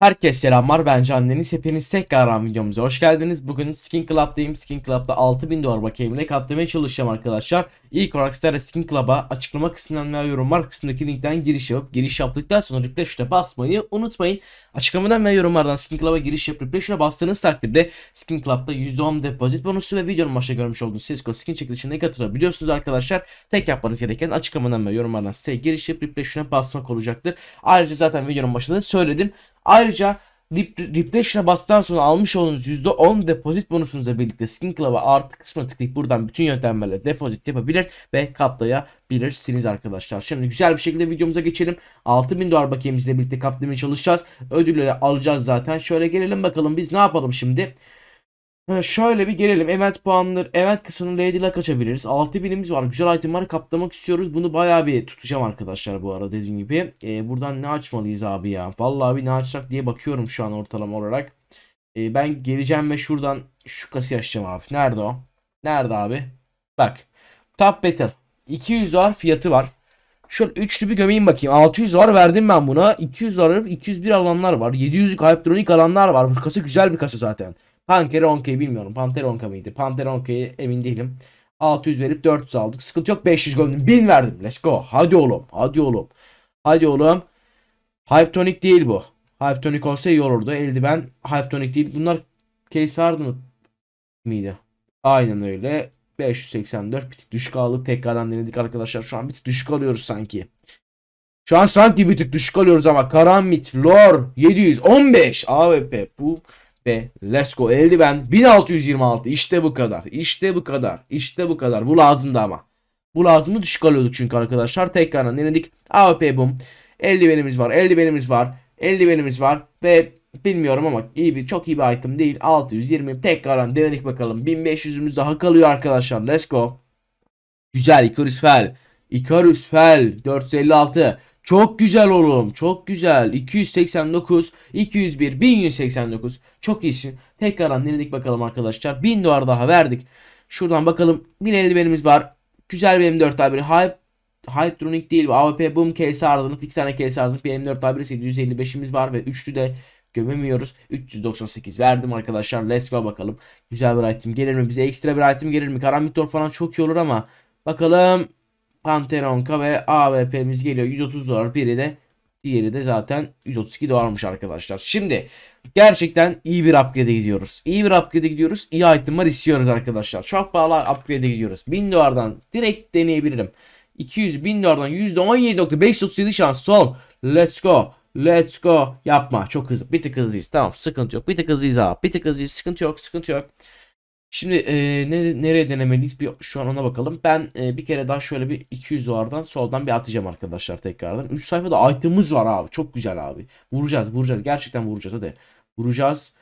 Herkes selamlar ben Can Deniz hepiniz tekrardan videomuza hoş geldiniz. Bugün Skin Club'dayım. Skin Club'da 6000 dolar bakayımla katlamaya çalışacağım arkadaşlar. İlk olarak sizlere Skin Club'a açıklama kısmından veya yorumlar kısmındaki linkten giriş yapıp giriş yaptıktan sonra replay şuna basmayı unutmayın. Açıklamadan veya yorumlardan Skin Club'a giriş yapıp replay şuna bastığınız takdirde Skin Club'da %10 depozit bonusu ve videonun başta görmüş olduğunuz Cisco skin çekilişine katılabiliyorsunuz arkadaşlar. Tek yapmanız gereken açıklamadan ve yorumlardan size giriş yapıp replay şuna basmak olacaktır. Ayrıca zaten videonun başında söyledim. Ayrıca Rip, Repression'a bastıktan sonra almış olduğunuz %10 depozit bonusunuzla birlikte Skin Club'a artı kısmına tıklayıp buradan bütün yöntemlerle depozit yapabilir ve kaplayabilirsiniz arkadaşlar. Şimdi güzel bir şekilde videomuza geçelim. 6000 dolar bakiyemizle birlikte kaplamaya çalışacağız. Ödülleri alacağız zaten. Şöyle gelelim bakalım biz ne yapalım şimdi şöyle bir gelelim. Event puanları, event kısmını Lady Luck açabiliriz. 6000'imiz var. Güzel itemleri kaptamak istiyoruz. Bunu bayağı bir tutacağım arkadaşlar bu arada dediğim gibi. Ee, buradan ne açmalıyız abi ya? Vallahi bir ne açsak diye bakıyorum şu an ortalama olarak. Ee, ben geleceğim ve şuradan şu kası açacağım abi. Nerede o? Nerede abi? Bak. Top Battle. 200 var fiyatı var. Şöyle üçlü bir gömeyim bakayım. 600 var verdim ben buna. 200 var, 201 alanlar var. 700'lük Hypedronic alanlar var. Bu kasa güzel bir kasa zaten. Panker Onke'yi bilmiyorum. Panter Onke miydi? Panter Onke'yi emin değilim. 600 verip 400 aldık. Sıkıntı yok. 500 gömdüm. 1000 verdim. Let's go. Hadi oğlum. Hadi oğlum. Hadi oğlum. Hyptonic değil bu. Hyptonic olsa iyi olurdu. Eldiven Hyptonic değil. Bunlar case hardened mıydı? Aynen öyle. 584 bir tık düşük aldık. Tekrardan denedik arkadaşlar. Şu an bir tık düşük alıyoruz sanki. Şu an sanki bir tık düşük alıyoruz ama Karambit, Lor 715 AWP bu ve let's go eldiven 1626 işte bu kadar işte bu kadar işte bu kadar bu lazımdı ama bu lazımdı düşük alıyorduk çünkü arkadaşlar tekrardan denedik AWP boom eldivenimiz var eldivenimiz var eldivenimiz var ve bilmiyorum ama iyi bir çok iyi bir item değil 620 tekrardan denedik bakalım 1500'ümüz daha kalıyor arkadaşlar let's go güzel Icarus Fel Icarus Fel 456 çok güzel oğlum. Çok güzel. 289, 201, 1189. Çok iyisin. Tekrardan denedik bakalım arkadaşlar. 1000 dolar daha verdik. Şuradan bakalım. 1000 eldivenimiz var. Güzel bir M4 tabiri. Hype Hype Dronic değil. AWP Boom KS ardınlık. 2 tane KS ardınlık. Bir M4 tabiri 755'imiz var ve üçlü de gömemiyoruz. 398 verdim arkadaşlar. Let's go bakalım. Güzel bir item gelir mi? Bize ekstra bir item gelir mi? Karan Karambit falan çok iyi olur ama bakalım. Pantheronka ve AWP'miz geliyor. 130 dolar biri de diğeri de zaten 132 dolarmış arkadaşlar. Şimdi gerçekten iyi bir upgrade'e gidiyoruz. İyi bir upgrade'e gidiyoruz. İyi itemler istiyoruz arkadaşlar. Çok pahalı upgrade'e gidiyoruz. 1000 dolardan direkt deneyebilirim. 200 bin dolardan %17.537 şans sol. Let's go. Let's go. Yapma. Çok hızlı. Bir tık hızlıyız. Tamam. Sıkıntı yok. Bir tık hızlıyız abi. Bir tık hızlıyız. Sıkıntı yok. Sıkıntı yok. Şimdi e, ne, nereye denemeliyiz bir, şu an ona bakalım. Ben e, bir kere daha şöyle bir 200 dolardan soldan bir atacağım arkadaşlar tekrardan. 3 sayfada item'ımız var abi. Çok güzel abi. Vuracağız vuracağız. Gerçekten vuracağız hadi. Vuracağız.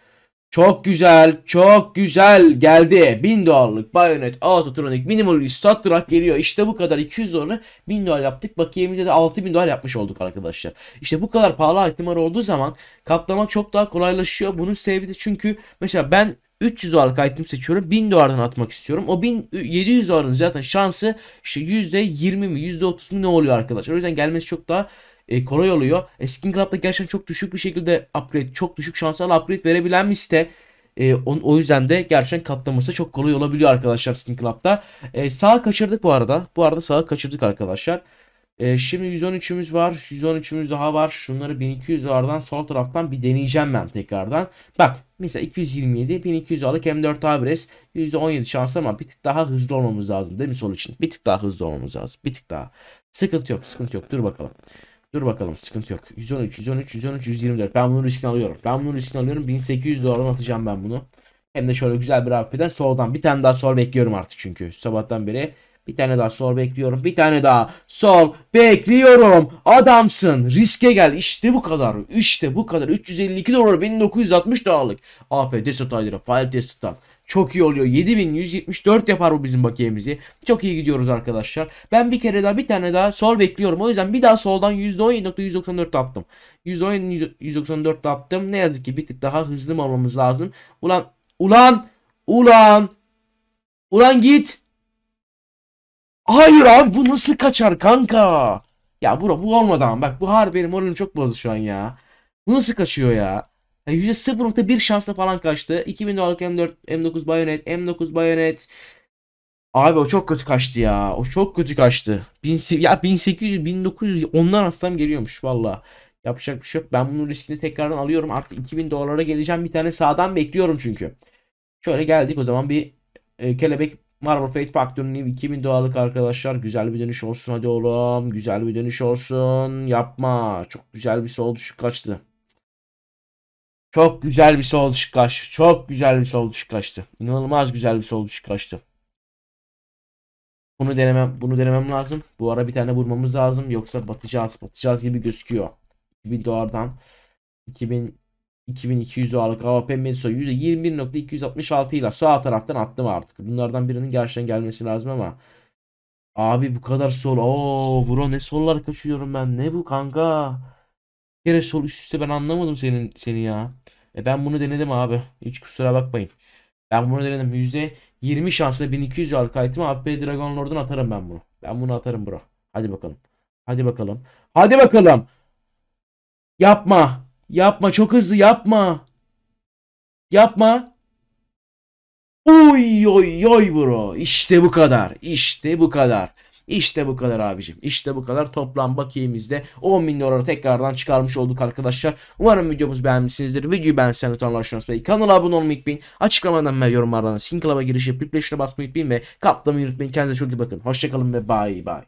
Çok güzel, çok güzel geldi. 1000 dolarlık Bayonet Autotronic Minimal Stat Drag geliyor. İşte bu kadar 200 dolara 1000 dolar yaptık. Bakiyemize de 6000 dolar yapmış olduk arkadaşlar. İşte bu kadar pahalı itemler olduğu zaman katlamak çok daha kolaylaşıyor. Bunun sebebi de çünkü mesela ben 300 dolarlık item seçiyorum. 1000 dolardan atmak istiyorum. O 1700 doların zaten şansı işte %20 mi %30 mu ne oluyor arkadaşlar. O yüzden gelmesi çok daha e, kolay oluyor. E, Skin Club'da gerçekten çok düşük bir şekilde upgrade, çok düşük şanslarla upgrade verebilen bir site. E, on, o yüzden de gerçekten katlaması çok kolay olabiliyor arkadaşlar Skin Club'da. E, sağa kaçırdık bu arada. Bu arada sağa kaçırdık arkadaşlar. E, şimdi 113'ümüz var. 113'ümüz daha var. Şunları 1200'lardan sol taraftan bir deneyeceğim ben tekrardan. Bak mesela 227, 1200 alık M4 Abres. %17 şans ama bir tık daha hızlı olmamız lazım değil mi sol için? Bir tık daha hızlı olmamız lazım. Bir tık daha. Sıkıntı yok sıkıntı yok. Dur bakalım. Dur bakalım sıkıntı yok. 113, 113, 113, 124. Ben bunun riskini alıyorum. Ben bunun riskini alıyorum. 1800 dolardan atacağım ben bunu. Hem de şöyle güzel bir AWP'den soldan. Bir tane daha sol bekliyorum artık çünkü. Sabahtan beri bir tane daha sol bekliyorum. Bir tane daha sol bekliyorum. Adamsın. Riske gel. İşte bu kadar. İşte bu kadar. 352 dolar 1960 dolarlık. AP ah Desert Ayları. File Desert'tan. Çok iyi oluyor. 7174 yapar bu bizim bakiyemizi. Çok iyi gidiyoruz arkadaşlar. Ben bir kere daha bir tane daha sol bekliyorum. O yüzden bir daha soldan %17.194 attım. %17.194 attım. Ne yazık ki bir tık daha hızlı olmamız lazım. Ulan ulan ulan ulan git. Hayır abi bu nasıl kaçar kanka? Ya bro bu olmadan bak bu harbi benim moralim çok bozdu şu an ya. Bu nasıl kaçıyor ya? Yani %0.1 şansla falan kaçtı. 2000 dolarlık M4, M9 Bayonet, M9 Bayonet. Abi o çok kötü kaçtı ya. O çok kötü kaçtı. ya 1800, 1900 ondan atsam geliyormuş valla. Yapacak bir şey yok. Ben bunun riskini tekrardan alıyorum. Artık 2000 dolara geleceğim. Bir tane sağdan bekliyorum çünkü. Şöyle geldik o zaman bir e, kelebek Marble Fate Factor'ın 2000 dolarlık arkadaşlar. Güzel bir dönüş olsun hadi oğlum. Güzel bir dönüş olsun. Yapma. Çok güzel bir sol düşük kaçtı. Çok güzel bir sol düşük kaçtı. Çok güzel bir sol düşük kaçtı. İnanılmaz güzel bir sol düşük kaçtı. Bunu denemem, bunu denemem lazım. Bu ara bir tane vurmamız lazım. Yoksa batacağız. Batacağız gibi gözüküyor. 2000 dolardan 2000 2200 ağırlık AWP Medusa %21.266 ile sağ taraftan attım artık. Bunlardan birinin gerçekten gelmesi lazım ama. Abi bu kadar sol. Oo bro ne sollar kaçıyorum ben. Ne bu kanka? Bir sol üst üste ben anlamadım senin seni ya. E ben bunu denedim abi. Hiç kusura bakmayın. Ben bunu denedim. %20 şansla 1200 arka item AP Dragon Lord'un atarım ben bunu. Ben bunu atarım bro. Hadi bakalım. Hadi bakalım. Hadi bakalım. Yapma. Yapma çok hızlı yapma. Yapma. Uy oy oy bro. İşte bu kadar. İşte bu kadar. İşte bu kadar abicim. İşte bu kadar. Toplam bakiyemizde 10 milyon euro tekrardan çıkarmış olduk arkadaşlar. Umarım videomuz beğenmişsinizdir. Videoyu beğensen lütfen Larşinos Bey. Kanala abone olmayı unutmayın. Açıklamadan ve yorumlardan Sin Club'a girişip replay basmayı unutmayın ve katlamayı unutmayın. Kendinize çok iyi bakın. Hoşçakalın ve bay bay